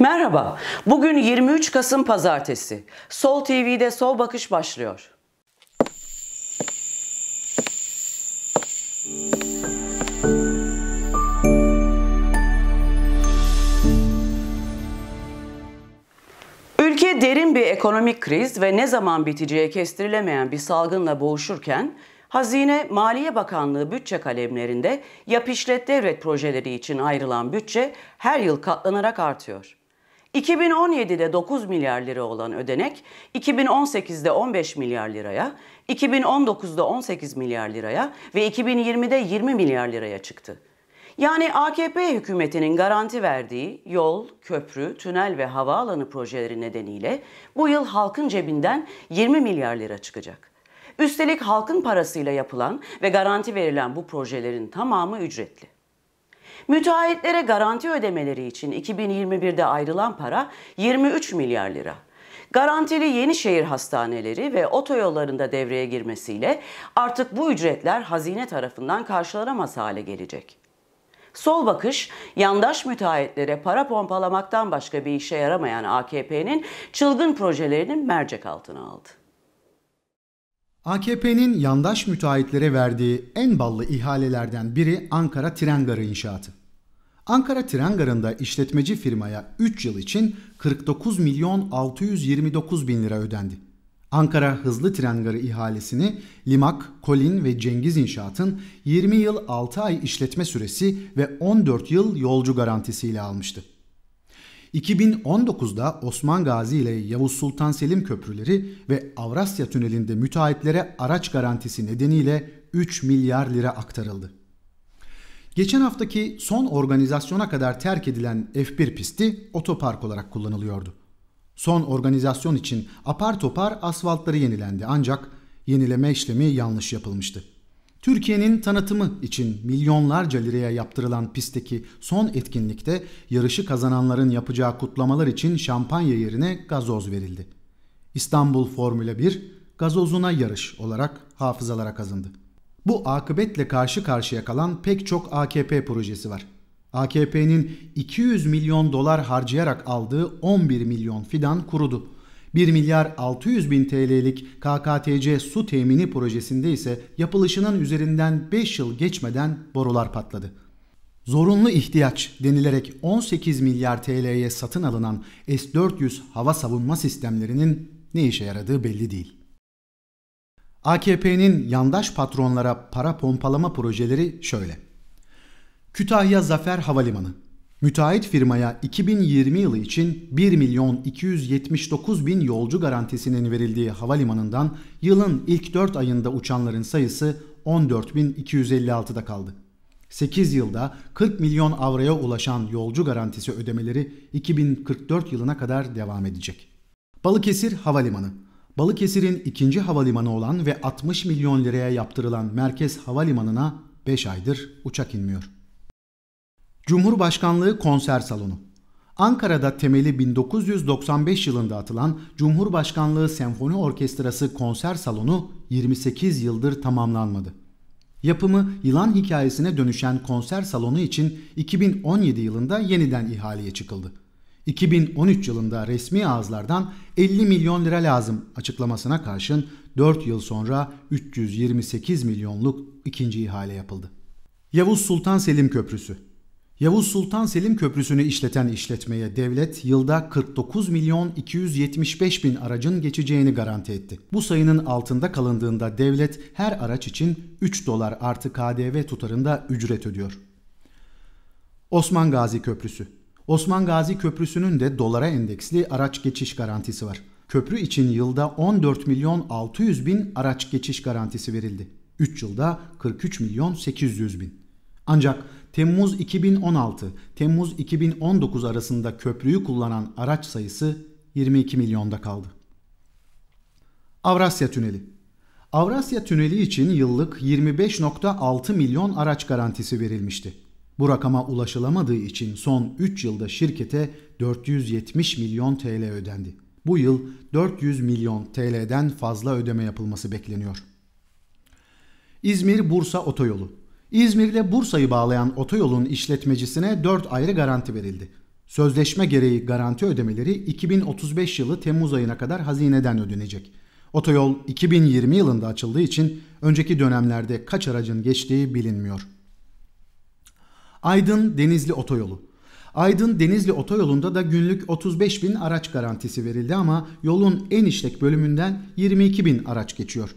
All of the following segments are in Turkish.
Merhaba, bugün 23 Kasım Pazartesi. Sol TV'de Sol Bakış başlıyor. Ülke derin bir ekonomik kriz ve ne zaman biteceği kestirilemeyen bir salgınla boğuşurken Hazine Maliye Bakanlığı bütçe kalemlerinde yap işlet devlet projeleri için ayrılan bütçe her yıl katlanarak artıyor. 2017'de 9 milyar lira olan ödenek 2018'de 15 milyar liraya, 2019'da 18 milyar liraya ve 2020'de 20 milyar liraya çıktı. Yani AKP hükümetinin garanti verdiği yol, köprü, tünel ve havaalanı projeleri nedeniyle bu yıl halkın cebinden 20 milyar lira çıkacak. Üstelik halkın parasıyla yapılan ve garanti verilen bu projelerin tamamı ücretli. Müteahhitlere garanti ödemeleri için 2021'de ayrılan para 23 milyar lira. Garantili yeni şehir hastaneleri ve otoyollarında devreye girmesiyle artık bu ücretler hazine tarafından karşılanamaz hale gelecek. Sol bakış, yandaş müteahhitlere para pompalamaktan başka bir işe yaramayan AKP'nin çılgın projelerinin mercek altına aldı. AKP'nin yandaş müteahhitlere verdiği en ballı ihalelerden biri Ankara Tren Garı inşaatı. Ankara Tren Garı'nda işletmeci firmaya 3 yıl için 49 milyon 629 bin lira ödendi. Ankara Hızlı Tren Garı ihalesini Limak, Kolin ve Cengiz İnşaat'ın 20 yıl 6 ay işletme süresi ve 14 yıl yolcu garantisiyle almıştı. 2019'da Osman Gazi ile Yavuz Sultan Selim köprüleri ve Avrasya Tüneli'nde müteahhitlere araç garantisi nedeniyle 3 milyar lira aktarıldı. Geçen haftaki son organizasyona kadar terk edilen F1 pisti otopark olarak kullanılıyordu. Son organizasyon için apar topar asfaltları yenilendi ancak yenileme işlemi yanlış yapılmıştı. Türkiye'nin tanıtımı için milyonlarca liraya yaptırılan pistteki son etkinlikte yarışı kazananların yapacağı kutlamalar için şampanya yerine gazoz verildi. İstanbul Formula 1 gazozuna yarış olarak hafızalara kazındı. Bu akıbetle karşı karşıya kalan pek çok AKP projesi var. AKP'nin 200 milyon dolar harcayarak aldığı 11 milyon fidan kurudu. 1 milyar 600 bin TL'lik KKTC su temini projesinde ise yapılışının üzerinden 5 yıl geçmeden borular patladı. Zorunlu ihtiyaç denilerek 18 milyar TL'ye satın alınan S-400 hava savunma sistemlerinin ne işe yaradığı belli değil. AKP'nin yandaş patronlara para pompalama projeleri şöyle. Kütahya Zafer Havalimanı Müteahhit firmaya 2020 yılı için 1 milyon 279 bin yolcu garantisinin verildiği havalimanından yılın ilk 4 ayında uçanların sayısı 14.256'da kaldı. 8 yılda 40 milyon avroya ulaşan yolcu garantisi ödemeleri 2044 yılına kadar devam edecek. Balıkesir Havalimanı Balıkesir'in ikinci havalimanı olan ve 60 milyon liraya yaptırılan Merkez Havalimanı'na 5 aydır uçak inmiyor. Cumhurbaşkanlığı Konser Salonu Ankara'da temeli 1995 yılında atılan Cumhurbaşkanlığı Senfoni Orkestrası konser salonu 28 yıldır tamamlanmadı. Yapımı yılan hikayesine dönüşen konser salonu için 2017 yılında yeniden ihaleye çıkıldı. 2013 yılında resmi ağızlardan 50 milyon lira lazım açıklamasına karşın 4 yıl sonra 328 milyonluk ikinci ihale yapıldı. Yavuz Sultan Selim Köprüsü Yavuz Sultan Selim Köprüsü'nü işleten işletmeye devlet yılda 49 milyon 275 bin aracın geçeceğini garanti etti. Bu sayının altında kalındığında devlet her araç için 3 dolar artı KDV tutarında ücret ödüyor. Osman Gazi Köprüsü Osman Gazi Köprüsü'nün de dolara endeksli araç geçiş garantisi var. Köprü için yılda 14 milyon 600 bin araç geçiş garantisi verildi. 3 yılda 43 milyon 800 bin. Ancak Temmuz 2016, Temmuz 2019 arasında köprüyü kullanan araç sayısı 22 milyonda kaldı. Avrasya Tüneli Avrasya Tüneli için yıllık 25.6 milyon araç garantisi verilmişti. Bu rakama ulaşılamadığı için son 3 yılda şirkete 470 milyon TL ödendi. Bu yıl 400 milyon TL'den fazla ödeme yapılması bekleniyor. İzmir-Bursa Otoyolu İzmir ile Bursa'yı bağlayan otoyolun işletmecisine 4 ayrı garanti verildi. Sözleşme gereği garanti ödemeleri 2035 yılı Temmuz ayına kadar hazineden ödenecek. Otoyol 2020 yılında açıldığı için önceki dönemlerde kaç aracın geçtiği bilinmiyor. Aydın Denizli Otoyolu Aydın Denizli Otoyolu'nda da günlük 35 bin araç garantisi verildi ama yolun en işlek bölümünden 22 bin araç geçiyor.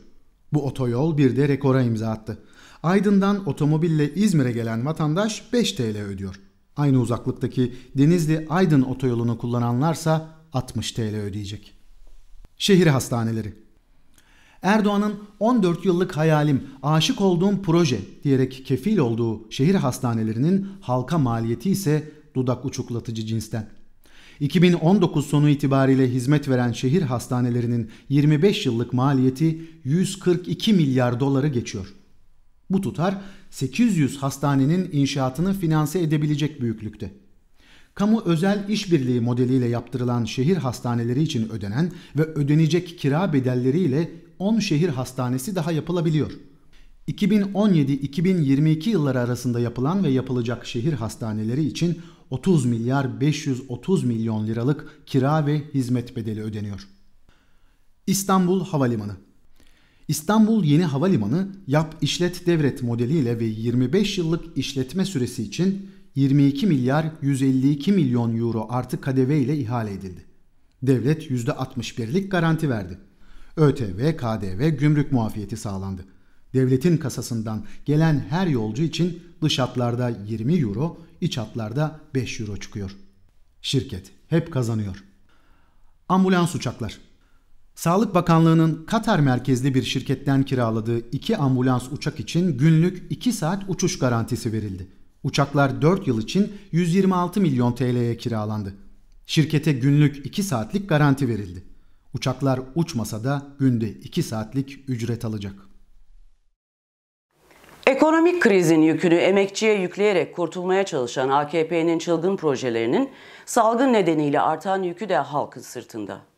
Bu otoyol bir de rekora imza attı. Aydın'dan otomobille İzmir'e gelen vatandaş 5 TL ödüyor. Aynı uzaklıktaki Denizli-Aydın otoyolunu kullananlarsa 60 TL ödeyecek. Şehir hastaneleri Erdoğan'ın 14 yıllık hayalim, aşık olduğum proje diyerek kefil olduğu şehir hastanelerinin halka maliyeti ise dudak uçuklatıcı cinsten. 2019 sonu itibariyle hizmet veren şehir hastanelerinin 25 yıllık maliyeti 142 milyar doları geçiyor. Bu tutar 800 hastanenin inşaatını finanse edebilecek büyüklükte. Kamu özel işbirliği modeliyle yaptırılan şehir hastaneleri için ödenen ve ödenecek kira bedelleriyle 10 şehir hastanesi daha yapılabiliyor. 2017-2022 yılları arasında yapılan ve yapılacak şehir hastaneleri için 30 milyar 530 milyon liralık kira ve hizmet bedeli ödeniyor. İstanbul Havalimanı İstanbul Yeni Havalimanı yap işlet devret modeliyle ve 25 yıllık işletme süresi için 22 milyar 152 milyon euro artı KDV ile ihale edildi. Devlet %61'lik garanti verdi. ÖTV, KDV, gümrük muafiyeti sağlandı. Devletin kasasından gelen her yolcu için dış hatlarda 20 euro, iç hatlarda 5 euro çıkıyor. Şirket hep kazanıyor. Ambulans uçaklar Sağlık Bakanlığı'nın Katar merkezli bir şirketten kiraladığı iki ambulans uçak için günlük 2 saat uçuş garantisi verildi. Uçaklar 4 yıl için 126 milyon TL'ye kiralandı. Şirkete günlük 2 saatlik garanti verildi. Uçaklar uçmasa da günde 2 saatlik ücret alacak. Ekonomik krizin yükünü emekçiye yükleyerek kurtulmaya çalışan AKP'nin çılgın projelerinin salgın nedeniyle artan yükü de halkın sırtında.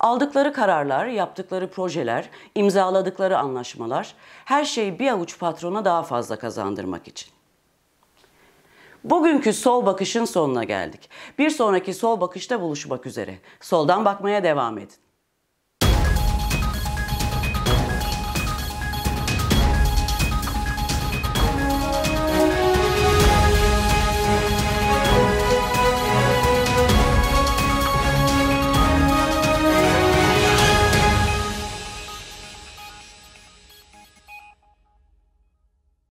Aldıkları kararlar, yaptıkları projeler, imzaladıkları anlaşmalar her şeyi bir avuç patrona daha fazla kazandırmak için. Bugünkü sol bakışın sonuna geldik. Bir sonraki sol bakışta buluşmak üzere. Soldan bakmaya devam edin.